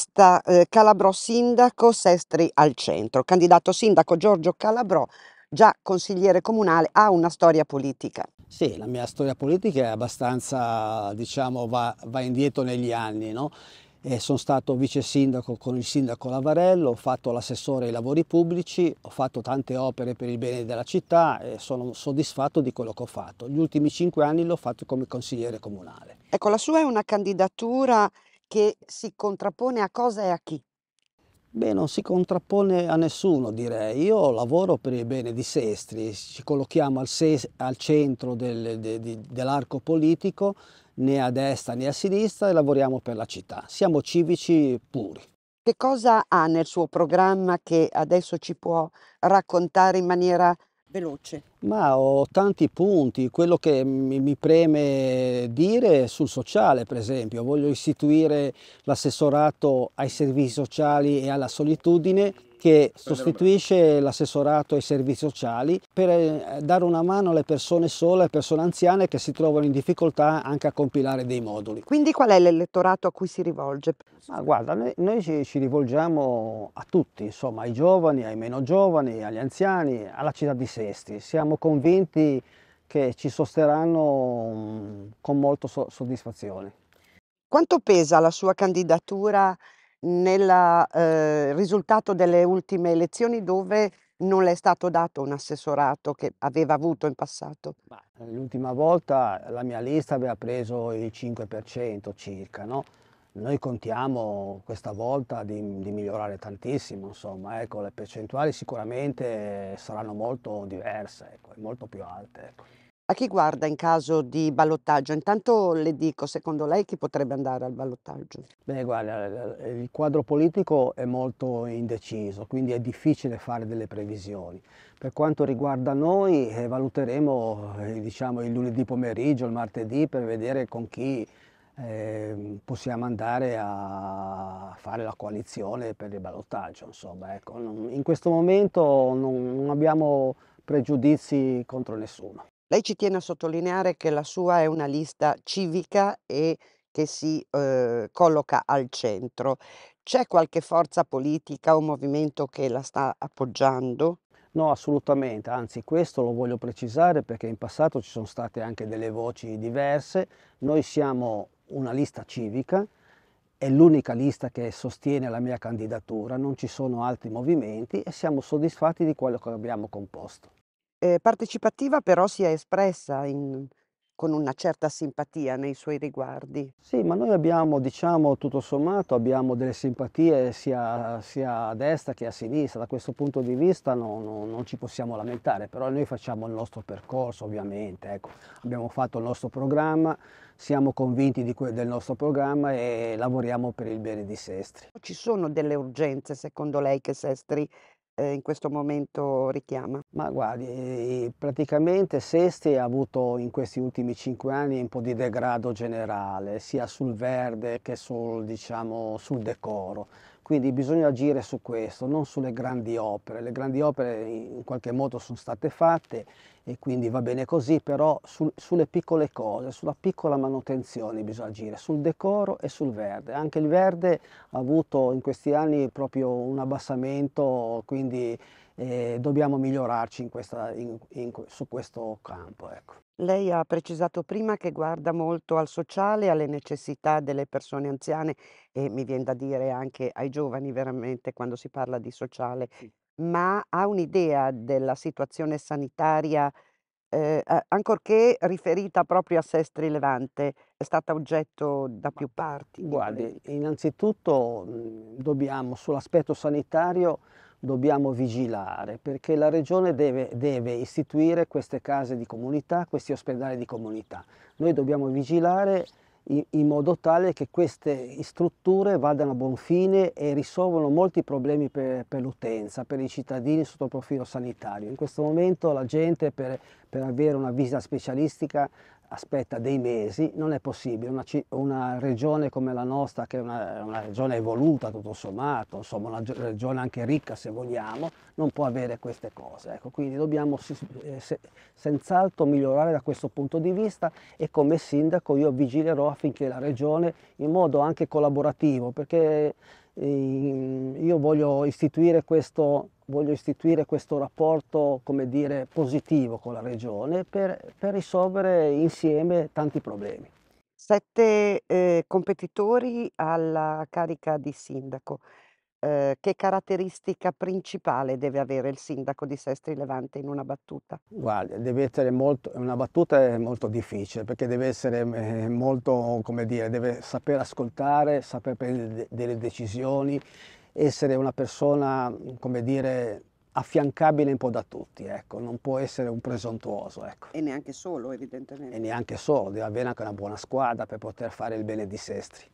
lista eh, Calabrò Sindaco Sestri al centro. Candidato sindaco Giorgio Calabrò, già consigliere comunale, ha una storia politica. Sì, la mia storia politica è abbastanza, diciamo, va, va indietro negli anni, no? Eh, sono stato vice sindaco con il sindaco Lavarello, ho fatto l'assessore ai lavori pubblici, ho fatto tante opere per il bene della città e sono soddisfatto di quello che ho fatto. Gli ultimi cinque anni l'ho fatto come consigliere comunale. Ecco, la sua è una candidatura che si contrappone a cosa e a chi? Beh, non si contrappone a nessuno, direi. Io lavoro per il bene di Sestri, ci collochiamo al, al centro del, de, de, dell'arco politico, né a destra né a sinistra, e lavoriamo per la città. Siamo civici puri. Che cosa ha nel suo programma che adesso ci può raccontare in maniera veloce? Ma ho tanti punti, quello che mi preme dire sul sociale per esempio, voglio istituire l'assessorato ai servizi sociali e alla solitudine che sostituisce l'assessorato ai servizi sociali per eh, dare una mano alle persone sole, alle persone anziane che si trovano in difficoltà anche a compilare dei moduli. Quindi qual è l'elettorato a cui si rivolge? Ma guarda, noi, noi ci, ci, rivolgiamo a tutti, insomma, ai giovani, ai meno giovani, agli anziani, alla città di Sesti. Siamo convinti che ci sosterranno mm, con molta soddisfazione. Quanto pesa la sua candidatura nel eh, risultato delle ultime elezioni dove non le è stato dato un assessorato che aveva avuto in passato? Eh, l'ultima volta la mia lista aveva preso il 5% circa, no? Noi contiamo questa volta di, di migliorare tantissimo, insomma, ecco, le percentuali sicuramente saranno molto diverse, ecco, molto più alte. Ecco. A chi guarda in caso di ballottaggio? Intanto le dico, secondo lei chi potrebbe andare al ballottaggio? Beh, guarda, il quadro politico è molto indeciso, quindi è difficile fare delle previsioni. Per quanto riguarda noi, eh, valuteremo eh, diciamo, il lunedì pomeriggio, il martedì, per vedere con chi eh, possiamo andare a fare la coalizione per il ballottaggio. Insomma, ecco. In questo momento non abbiamo pregiudizi contro nessuno. Lei ci tiene a sottolineare che la sua è una lista civica e che si, ehm, colloca al centro. C'è qualche forza politica o movimento che la sta appoggiando? No, assolutamente, anzi questo lo voglio precisare perché in passato ci sono state anche delle voci diverse. Noi siamo una lista civica, è l'unica lista che sostiene la mia candidatura, non ci sono altri movimenti e siamo soddisfatti di quello che abbiamo composto. Ehm, partecipativa però si è espressa in con una certa simpatia nei suoi riguardi. Sì, ma noi abbiamo, diciamo, tutto sommato, abbiamo delle simpatie sia sia a destra che a sinistra, da questo punto di vista no no non ci possiamo lamentare, però noi facciamo il nostro percorso ovviamente, ecco. Abbiamo fatto il nostro programma, siamo convinti di del nostro programma e lavoriamo per il bene di Sestri. Ci sono delle urgenze secondo lei che Sestri eh, in questo momento richiama? Ma guardi, eh, praticamente Sesti ha avuto in questi ultimi cinque anni un po' di degrado generale, sia sul verde che sul, diciamo, sul decoro quindi bisogna agire su questo, non sulle grandi opere. Le grandi opere in qualche modo sono state fatte e quindi va bene così, però sul, sulle piccole cose, sulla piccola manutenzione bisogna agire, sul decoro e sul verde. Anche il verde ha avuto in questi anni proprio un abbassamento, quindi eh, dobbiamo migliorarci in questa, in, in, su questo campo. Ecco. Lei ha precisato prima che guarda molto al sociale, alle necessità delle persone anziane e mi viene da dire anche ai giovani veramente quando si parla di sociale, Sì. ma ha un'idea della situazione sanitaria, ehm, ancorché riferita proprio a Sestri Levante, è stata oggetto da Ma più parti guardi, innanzitutto, mhmm, dobbiamo sull'aspetto sanitario dobbiamo vigilare perché la regione deve, deve, istituire queste case di comunità, questi ospedali di comunità. Noi dobbiamo vigilare in, in modo tale che queste strutture vadano a buon fine e risolvano molti problemi per, per l'utenza, per i cittadini sotto il profilo sanitario. In questo momento la gente per, per avere una visita specialistica aspetta dei mesi, non è possibile. Una, una regione come la nostra, che è una, una, regione evoluta tutto sommato, insomma una regione anche ricca se vogliamo, non può avere queste cose. Ecco, quindi dobbiamo eh, se, senz'altro migliorare da questo punto di vista e come sindaco io vigilerò affinché la regione in modo anche collaborativo, perché Ehm, io voglio istituire, questo, voglio istituire questo, rapporto come dire, positivo con la regione per, per risolvere insieme tanti problemi. Sette eh, competitori alla carica di sindaco ehm, che caratteristica principale deve avere il sindaco di Sestri Levante in una battuta? Guarda, deve essere molto, una battuta è molto difficile perché deve essere eh, molto, come dire, deve saper ascoltare, saper prendere delle decisioni, essere una persona, come dire, affiancabile un po' da tutti, ecco. non può essere un presuntuoso. Ecco. E neanche solo, evidentemente. E neanche solo, deve avere anche una buona squadra per poter fare il bene di Sestri.